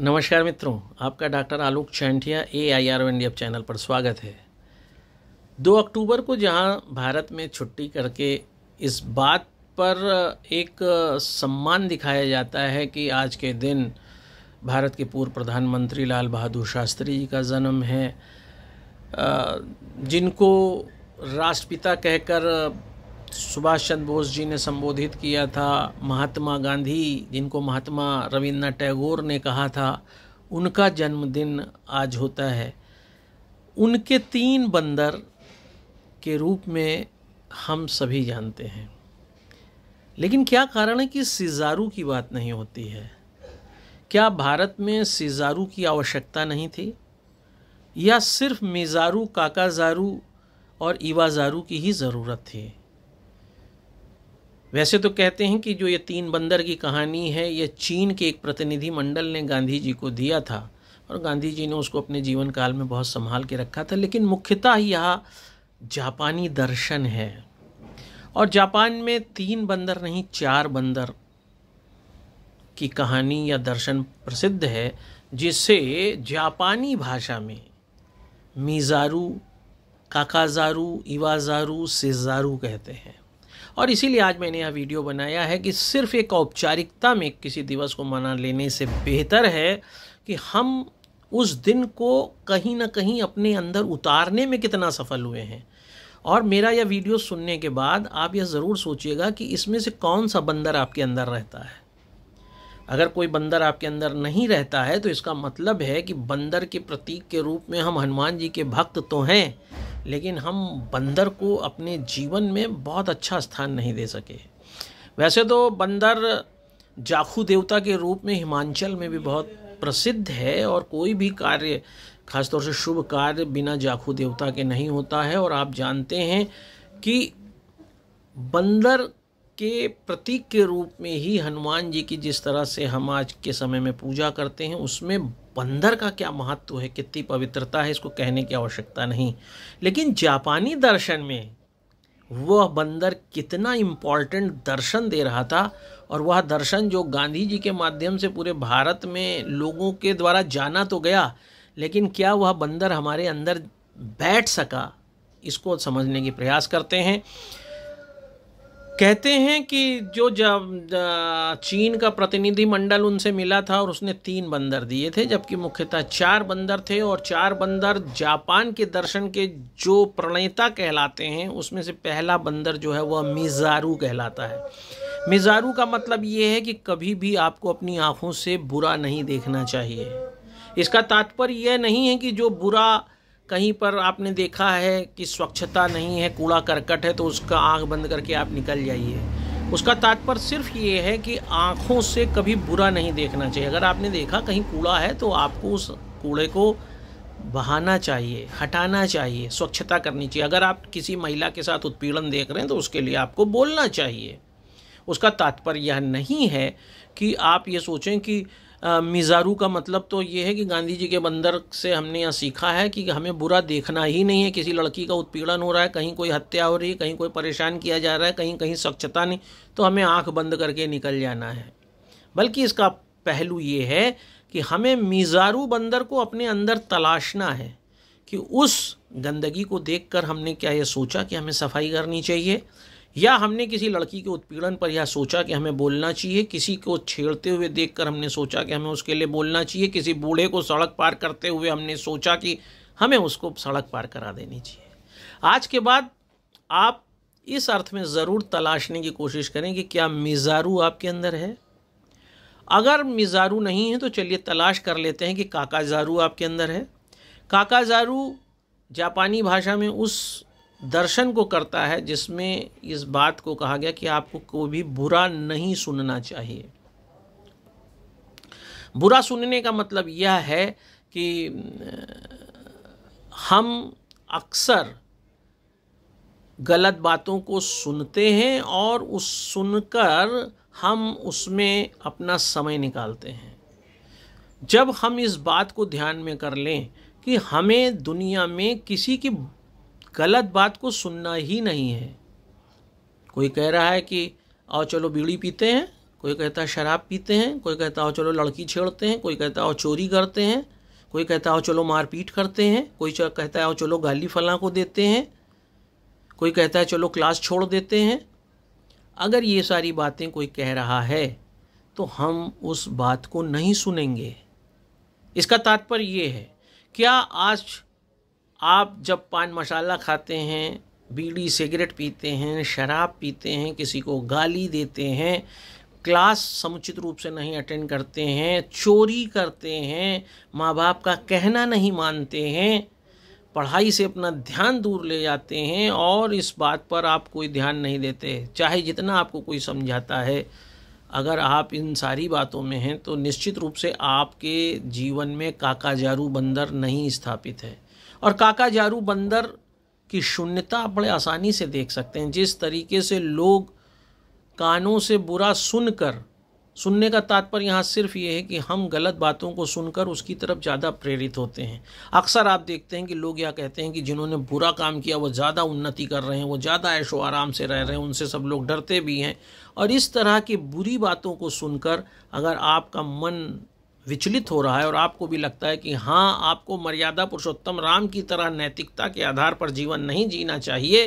नमस्कार मित्रों आपका doctor Alok Chainthiya A I R O India channel पर स्वागत है दो अक्टूबर को जहां भारत में छुट्टी करके इस बात पर एक सम्मान दिखाया जाता है कि आज के दिन भारत के पूर्व प्रधानमंत्री लाल बहादुर शास्त्री जी का जन्म है जिनको राष्ट्रपिता कहकर सुभाष चंद्र बोस जी ने संबोधित किया था महात्मा गांधी जिनको महात्मा रविन्द्रनाथ टैगोर ने कहा था उनका जन्मदिन आज होता है उनके तीन बंदर के रूप में हम सभी जानते हैं लेकिन क्या कारण है कि सिजारू की बात नहीं होती है क्या भारत में सिजारू की आवश्यकता नहीं थी या सिर्फ मिजारू काकाजारू और इवाजारू की ही ज़रूरत थी वैसे तो कहते हैं कि जो ये तीन बंदर की कहानी है ये चीन के एक प्रतिनिधि मंडल ने गांधी जी को दिया था और गांधी जी ने उसको अपने जीवन काल में बहुत संभाल के रखा था लेकिन मुख्यतः यह जापानी दर्शन है और जापान में तीन बंदर नहीं चार बंदर की कहानी या दर्शन प्रसिद्ध है जिसे जापानी भाषा में मीज़ारू काकाजारू इवाजारू सिजारू कहते हैं और इसीलिए आज मैंने यह वीडियो बनाया है कि सिर्फ एक औपचारिकता में किसी दिवस को मना लेने से बेहतर है कि हम उस दिन को कहीं ना कहीं अपने अंदर उतारने में कितना सफल हुए हैं और मेरा यह वीडियो सुनने के बाद आप यह ज़रूर सोचिएगा कि इसमें से कौन सा बंदर आपके अंदर रहता है अगर कोई बंदर आपके अंदर नहीं रहता है तो इसका मतलब है कि बंदर के प्रतीक के रूप में हम हनुमान जी के भक्त तो हैं लेकिन हम बंदर को अपने जीवन में बहुत अच्छा स्थान नहीं दे सके वैसे तो बंदर जाखू देवता के रूप में हिमांचल में भी बहुत प्रसिद्ध है और कोई भी कार्य खासतौर से शुभ कार्य बिना जाखू देवता के नहीं होता है और आप जानते हैं कि बंदर के प्रतीक के रूप में ही हनुमान जी की जिस तरह से हम आज के समय में पूजा करते हैं उसमें बंदर का क्या महत्व है कितनी पवित्रता है इसको कहने की आवश्यकता नहीं लेकिन जापानी दर्शन में वह बंदर कितना इम्पॉर्टेंट दर्शन दे रहा था और वह दर्शन जो गांधी जी के माध्यम से पूरे भारत में लोगों के द्वारा जाना तो गया लेकिन क्या वह बंदर हमारे अंदर बैठ सका इसको समझने की प्रयास करते हैं कहते हैं कि जो जब चीन का प्रतिनिधि मंडल उनसे मिला था और उसने तीन बंदर दिए थे जबकि मुख्यतः चार बंदर थे और चार बंदर जापान के दर्शन के जो प्रणेता कहलाते हैं उसमें से पहला बंदर जो है वह मिजारू कहलाता है मिजारू का मतलब ये है कि कभी भी आपको अपनी आँखों से बुरा नहीं देखना चाहिए इसका तात्पर्य यह नहीं है कि जो बुरा कहीं पर आपने देखा है कि स्वच्छता नहीं है कूड़ा करकट है तो उसका आँख बंद करके आप निकल जाइए उसका तात्पर्य सिर्फ ये है कि आँखों से कभी बुरा नहीं देखना चाहिए अगर आपने देखा कहीं कूड़ा है तो आपको उस कूड़े को बहाना चाहिए हटाना चाहिए स्वच्छता करनी चाहिए अगर आप किसी महिला के साथ उत्पीड़न देख रहे हैं तो उसके लिए आपको बोलना चाहिए उसका तात्पर्य यह नहीं है कि आप ये सोचें कि मिज़ारू का मतलब तो ये है कि गांधी जी के बंदर से हमने यहाँ सीखा है कि हमें बुरा देखना ही नहीं है किसी लड़की का उत्पीड़न हो रहा है कहीं कोई हत्या हो रही है कहीं कोई परेशान किया जा रहा है कहीं कहीं स्वच्छता नहीं तो हमें आँख बंद करके निकल जाना है बल्कि इसका पहलू ये है कि हमें मिज़ारू बंदर को अपने अंदर तलाशना है कि उस गंदगी को देखकर हमने क्या ये सोचा कि हमें सफाई करनी चाहिए या हमने किसी लड़की के उत्पीड़न पर यह सोचा कि हमें बोलना चाहिए किसी को छेड़ते हुए देखकर हमने सोचा कि हमें उसके लिए बोलना चाहिए किसी बूढ़े को सड़क पार करते हुए हमने सोचा कि हमें उसको सड़क पार करा देनी चाहिए आज के बाद आप इस अर्थ में ज़रूर तलाशने की कोशिश करें कि क्या मिज़ारू आपके अंदर है अगर मिज़ारू नहीं है तो चलिए तलाश कर लेते हैं कि काकाजारू आपके अंदर है काकाजारू जापानी भाषा में उस दर्शन को करता है जिसमें इस बात को कहा गया कि आपको कोई भी बुरा नहीं सुनना चाहिए बुरा सुनने का मतलब यह है कि हम अक्सर गलत बातों को सुनते हैं और उस सुनकर हम उसमें अपना समय निकालते हैं जब हम इस बात को ध्यान में कर लें कि हमें दुनिया में किसी की गलत बात को सुनना ही नहीं है कोई कह रहा है कि आओ चलो बीड़ी पीते हैं कोई कहता है शराब पीते हैं कोई कहता है चलो लड़की छेड़ते हैं कोई कहता है चोरी करते हैं कोई कहता है चलो मारपीट करते हैं कोई कहता है आओ चलो गाली फला को देते हैं कोई कहता है चलो क्लास छोड़ देते हैं अगर ये सारी बातें कोई कह रहा है तो हम उस बात को नहीं सुनेंगे इसका तात्पर्य ये है क्या आज आप जब पान मसाला खाते हैं बीड़ी सिगरेट पीते हैं शराब पीते हैं किसी को गाली देते हैं क्लास समुचित रूप से नहीं अटेंड करते हैं चोरी करते हैं माँ बाप का कहना नहीं मानते हैं पढ़ाई से अपना ध्यान दूर ले जाते हैं और इस बात पर आप कोई ध्यान नहीं देते चाहे जितना आपको कोई समझाता है अगर आप इन सारी बातों में हैं तो निश्चित रूप से आपके जीवन में काका जारू बंदर नहीं स्थापित है और काका जारू बंदर की शून्यता आप बड़े आसानी से देख सकते हैं जिस तरीके से लोग कानों से बुरा सुनकर सुनने का तात्पर्य यहाँ सिर्फ ये है कि हम गलत बातों को सुनकर उसकी तरफ ज़्यादा प्रेरित होते हैं अक्सर आप देखते हैं कि लोग यह कहते हैं कि जिन्होंने बुरा काम किया वो ज़्यादा उन्नति कर रहे हैं वो ज़्यादा ऐशो आराम से रह रहे हैं उनसे सब लोग डरते भी हैं और इस तरह की बुरी बातों को सुनकर अगर आपका मन विचलित हो रहा है और आपको भी लगता है कि हाँ आपको मर्यादा पुरुषोत्तम राम की तरह नैतिकता के आधार पर जीवन नहीं जीना चाहिए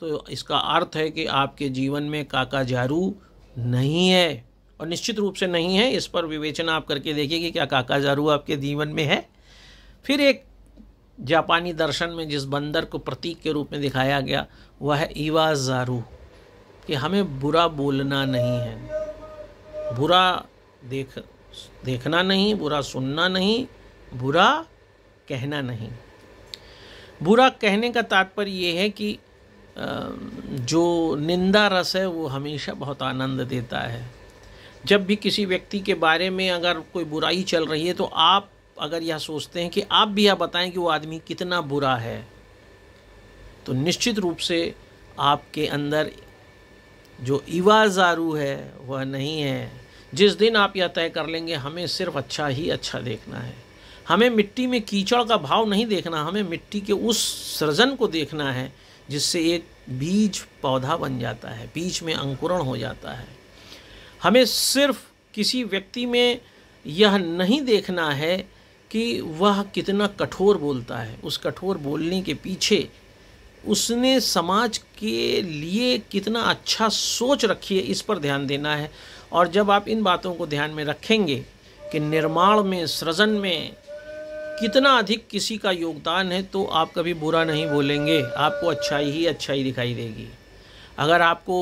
तो इसका अर्थ है कि आपके जीवन में काका जारू नहीं है और निश्चित रूप से नहीं है इस पर विवेचना आप करके देखिए कि क्या काका जारू आपके जीवन में है फिर एक जापानी दर्शन में जिस बंदर को प्रतीक के रूप में दिखाया गया वह है ईवा जारू कि हमें बुरा बोलना नहीं है बुरा देख देखना नहीं बुरा सुनना नहीं बुरा कहना नहीं बुरा कहने का तात्पर्य ये है कि जो निंदा रस है वो हमेशा बहुत आनंद देता है जब भी किसी व्यक्ति के बारे में अगर कोई बुराई चल रही है तो आप अगर यह सोचते हैं कि आप भी यह बताएं कि वो आदमी कितना बुरा है तो निश्चित रूप से आपके अंदर जो इवा है वह नहीं है जिस दिन आप यह तय कर लेंगे हमें सिर्फ अच्छा ही अच्छा देखना है हमें मिट्टी में कीचड़ का भाव नहीं देखना हमें मिट्टी के उस सृजन को देखना है जिससे एक बीज पौधा बन जाता है बीज में अंकुरण हो जाता है हमें सिर्फ किसी व्यक्ति में यह नहीं देखना है कि वह कितना कठोर बोलता है उस कठोर बोलने के पीछे उसने समाज के लिए कितना अच्छा सोच रखी है इस पर ध्यान देना है और जब आप इन बातों को ध्यान में रखेंगे कि निर्माण में सृजन में कितना अधिक किसी का योगदान है तो आप कभी बुरा नहीं बोलेंगे आपको अच्छाई ही अच्छाई दिखाई देगी अगर आपको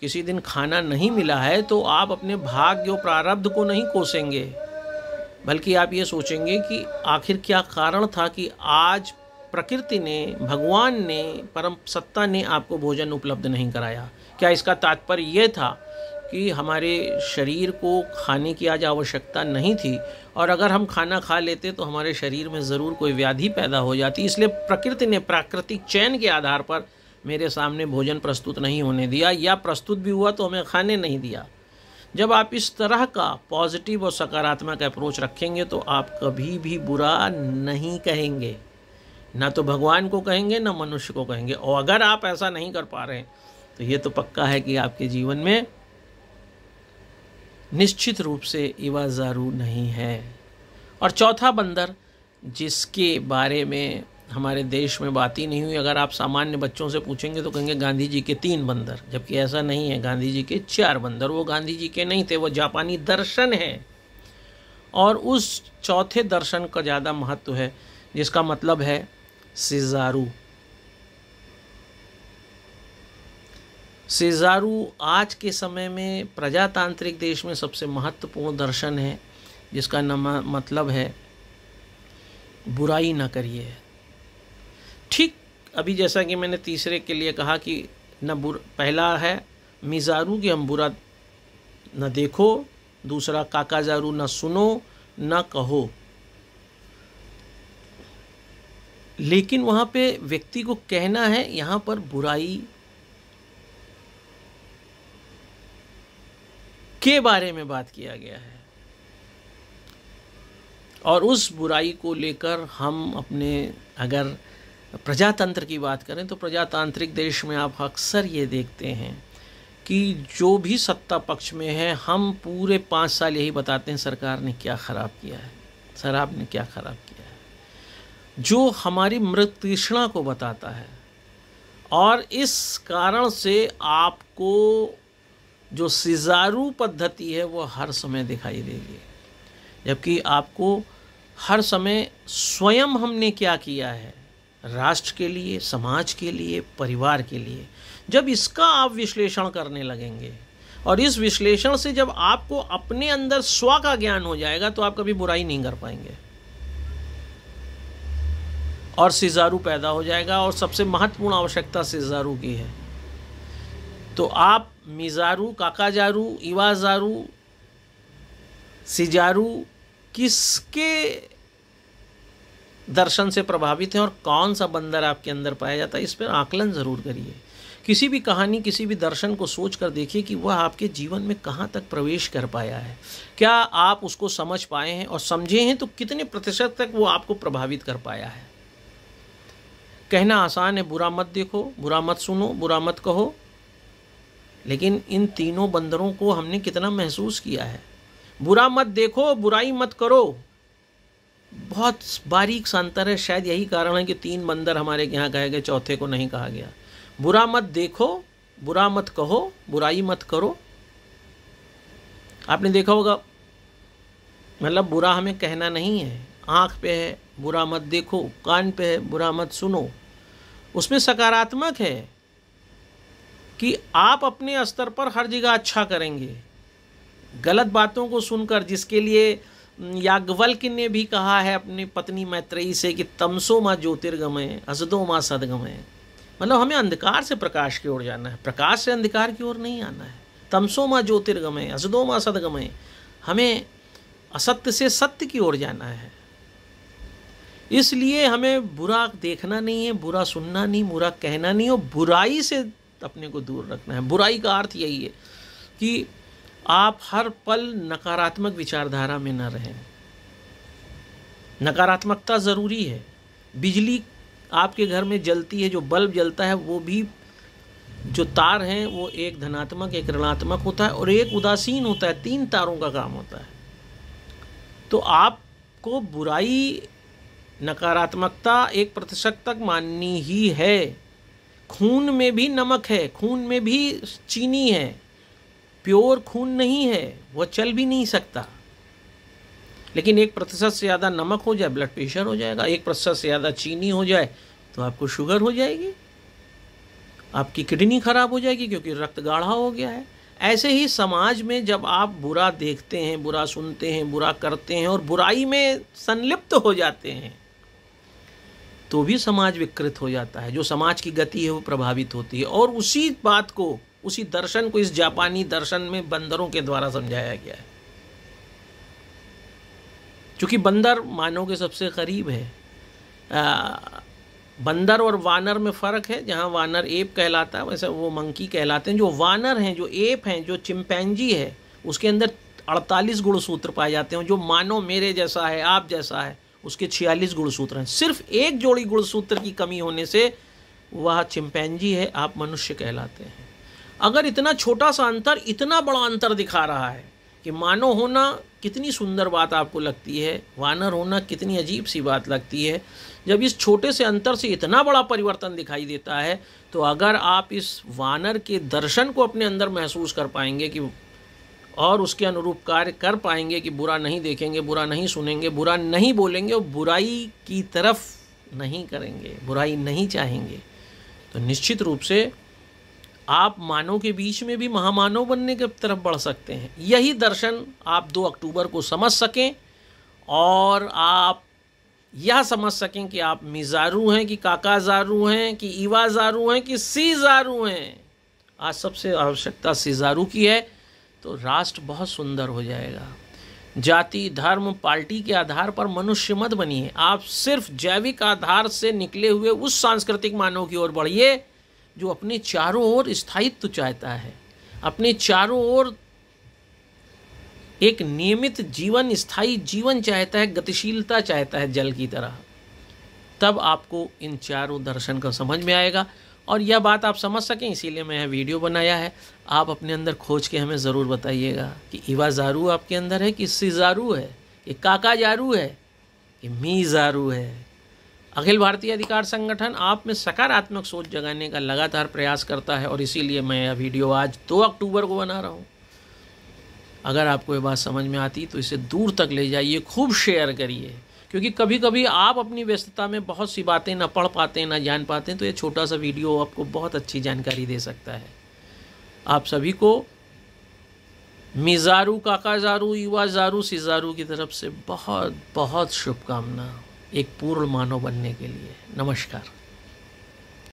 किसी दिन खाना नहीं मिला है तो आप अपने भाग्य और प्रारब्ध को नहीं कोसेंगे बल्कि आप ये सोचेंगे कि आखिर क्या कारण था कि आज प्रकृति ने भगवान ने परम सत्ता ने आपको भोजन उपलब्ध नहीं कराया क्या इसका तात्पर्य यह था कि हमारे शरीर को खाने की आज आवश्यकता नहीं थी और अगर हम खाना खा लेते तो हमारे शरीर में ज़रूर कोई व्याधि पैदा हो जाती इसलिए प्रकृति ने प्राकृतिक चयन के आधार पर मेरे सामने भोजन प्रस्तुत नहीं होने दिया या प्रस्तुत भी हुआ तो हमें खाने नहीं दिया जब आप इस तरह का पॉजिटिव और सकारात्मक अप्रोच रखेंगे तो आप कभी भी बुरा नहीं कहेंगे ना तो भगवान को कहेंगे ना मनुष्य को कहेंगे और अगर आप ऐसा नहीं कर पा रहे हैं तो ये तो पक्का है कि आपके जीवन में निश्चित रूप से इवाजारू नहीं है और चौथा बंदर जिसके बारे में हमारे देश में बात ही नहीं हुई अगर आप सामान्य बच्चों से पूछेंगे तो कहेंगे गांधी जी के तीन बंदर जबकि ऐसा नहीं है गांधी जी के चार बंदर वो गांधी जी के नहीं थे वो जापानी दर्शन है और उस चौथे दर्शन का ज़्यादा महत्व है जिसका मतलब है सिजारू सेजारू आज के समय में प्रजातांत्रिक देश में सबसे महत्वपूर्ण दर्शन है जिसका नमा मतलब है बुराई ना करिए ठीक अभी जैसा कि मैंने तीसरे के लिए कहा कि न पहला है मिजारू कि हम बुरा न देखो दूसरा काकाजारू न सुनो न कहो लेकिन वहाँ पे व्यक्ति को कहना है यहाँ पर बुराई के बारे में बात किया गया है और उस बुराई को लेकर हम अपने अगर प्रजातंत्र की बात करें तो प्रजातांत्रिक देश में आप अक्सर ये देखते हैं कि जो भी सत्ता पक्ष में है हम पूरे पाँच साल यही बताते हैं सरकार ने क्या ख़राब किया है सर आपने क्या ख़राब किया है जो हमारी मृत तृष्णा को बताता है और इस कारण से आपको जो सिजारू पद्धति है वो हर समय दिखाई देगी जबकि आपको हर समय स्वयं हमने क्या किया है राष्ट्र के लिए समाज के लिए परिवार के लिए जब इसका आप विश्लेषण करने लगेंगे और इस विश्लेषण से जब आपको अपने अंदर स्व का ज्ञान हो जाएगा तो आप कभी बुराई नहीं कर पाएंगे और सिजारू पैदा हो जाएगा और सबसे महत्वपूर्ण आवश्यकता सिजारू की है तो आप मिजारू काकाजारू इवाजारू सिजारू किसके दर्शन से प्रभावित हैं और कौन सा बंदर आपके अंदर पाया जाता है इस पर आकलन ज़रूर करिए किसी भी कहानी किसी भी दर्शन को सोच कर देखिए कि वह आपके जीवन में कहाँ तक प्रवेश कर पाया है क्या आप उसको समझ पाए हैं और समझे हैं तो कितने प्रतिशत तक वो आपको प्रभावित कर पाया है कहना आसान है बुरा मत देखो बुरा मत सुनो बुरा मत कहो लेकिन इन तीनों बंदरों को हमने कितना महसूस किया है बुरा मत देखो बुराई मत करो बहुत बारीक सा अंतर है शायद यही कारण है कि तीन बंदर हमारे यहाँ कहे गए चौथे को नहीं कहा गया बुरा मत देखो बुरा मत कहो बुराई मत करो आपने देखा होगा मतलब बुरा हमें कहना नहीं है आँख पे है बुरा मत देखो कान पे है बुरा मत सुनो उसमें सकारात्मक है कि आप अपने स्तर पर हर जगह अच्छा करेंगे गलत बातों को सुनकर जिसके लिए याज्ञवल्क ने भी कहा है अपनी पत्नी मैत्रेयी से कि तमसो माँ ज्योतिर्गमय असदो माँ सदगमय मतलब हमें अंधकार से प्रकाश की ओर जाना है प्रकाश से अंधकार की ओर नहीं आना है तमसो माँ ज्योतिर्गमय असदो माँ सदगमय हमें असत्य से सत्य की ओर जाना है इसलिए हमें बुरा देखना नहीं है बुरा सुनना नहीं बुरा कहना नहीं और बुराई से अपने को दूर रखना है बुराई का अर्थ यही है कि आप हर पल नकारात्मक विचारधारा में न रहें नकारात्मकता ज़रूरी है बिजली आपके घर में जलती है जो बल्ब जलता है वो भी जो तार हैं वो एक धनात्मक एक ऋणात्मक होता है और एक उदासीन होता है तीन तारों का काम होता है तो आपको बुराई नकारात्मकता एक प्रतिशत तक माननी ही है खून में भी नमक है खून में भी चीनी है प्योर खून नहीं है वह चल भी नहीं सकता लेकिन एक प्रतिशत से ज़्यादा नमक हो जाए ब्लड प्रेशर हो जाएगा एक प्रतिशत से ज़्यादा चीनी हो जाए तो आपको शुगर हो जाएगी आपकी किडनी खराब हो जाएगी क्योंकि रक्त गाढ़ा हो गया है ऐसे ही समाज में जब आप बुरा देखते हैं बुरा सुनते हैं बुरा करते हैं और बुराई में संलिप्त हो जाते हैं तो भी समाज विकृत हो जाता है जो समाज की गति है वो प्रभावित होती है और उसी बात को उसी दर्शन को इस जापानी दर्शन में बंदरों के द्वारा समझाया गया है क्योंकि बंदर मानव के सबसे करीब है आ, बंदर और वानर में फ़र्क है जहाँ वानर एप कहलाता है वैसे वो मंकी कहलाते हैं जो वानर हैं जो एप हैं जो चिंपैंजी है उसके अंदर अड़तालीस गुणसूत्र पाए जाते हैं जो मानो मेरे जैसा है आप जैसा है उसके छियालीस गुणसूत्र हैं सिर्फ एक जोड़ी गुणसूत्र की कमी होने से वह चिंपैनजी है आप मनुष्य कहलाते हैं अगर इतना छोटा सा अंतर इतना बड़ा अंतर दिखा रहा है कि मानव होना कितनी सुंदर बात आपको लगती है वानर होना कितनी अजीब सी बात लगती है जब इस छोटे से अंतर से इतना बड़ा परिवर्तन दिखाई देता है तो अगर आप इस वानर के दर्शन को अपने अंदर महसूस कर पाएंगे कि और उसके अनुरूप कार्य कर पाएंगे कि बुरा नहीं देखेंगे बुरा नहीं सुनेंगे बुरा नहीं बोलेंगे और बुराई की तरफ नहीं करेंगे बुराई नहीं चाहेंगे तो निश्चित रूप से आप मानव के बीच में भी महामानव बनने की तरफ बढ़ सकते हैं यही दर्शन आप 2 अक्टूबर को समझ सकें और आप यह समझ सकें कि आप मिजारू हैं कि काका जारू हैं कि ईवा जारू हैं कि सी जारू हैं आज सबसे आवश्यकता सीजारू की है तो राष्ट्र बहुत सुंदर हो जाएगा जाति धर्म पार्टी के आधार पर मनुष्य मत बनिए आप सिर्फ जैविक आधार से निकले हुए उस सांस्कृतिक मानव की ओर बढ़िए जो अपने चारों ओर स्थायित्व चाहता है अपने चारों ओर एक नियमित जीवन स्थायी जीवन चाहता है गतिशीलता चाहता है जल की तरह तब आपको इन चारों दर्शन का समझ में आएगा और यह बात आप समझ सकें इसीलिए मैं वीडियो बनाया है आप अपने अंदर खोज के हमें ज़रूर बताइएगा कि इवा ज़ारू आपके अंदर है कि सी ज़ारू है कि काका जारू है कि मी ज़ारू है अखिल भारतीय अधिकार संगठन आप में सकारात्मक सोच जगाने का लगातार प्रयास करता है और इसीलिए मैं यह वीडियो आज दो अक्टूबर को बना रहा हूँ अगर आपको ये बात समझ में आती तो इसे दूर तक ले जाइए खूब शेयर करिए क्योंकि कभी कभी आप अपनी व्यस्तता में बहुत सी बातें ना पढ़ पाते ना जान पाते तो ये छोटा सा वीडियो आपको बहुत अच्छी जानकारी दे सकता है आप सभी को मिजारू काका जारू युवा जारू सिजारू की तरफ से बहुत बहुत शुभकामना एक पूर्ण मानव बनने के लिए नमस्कार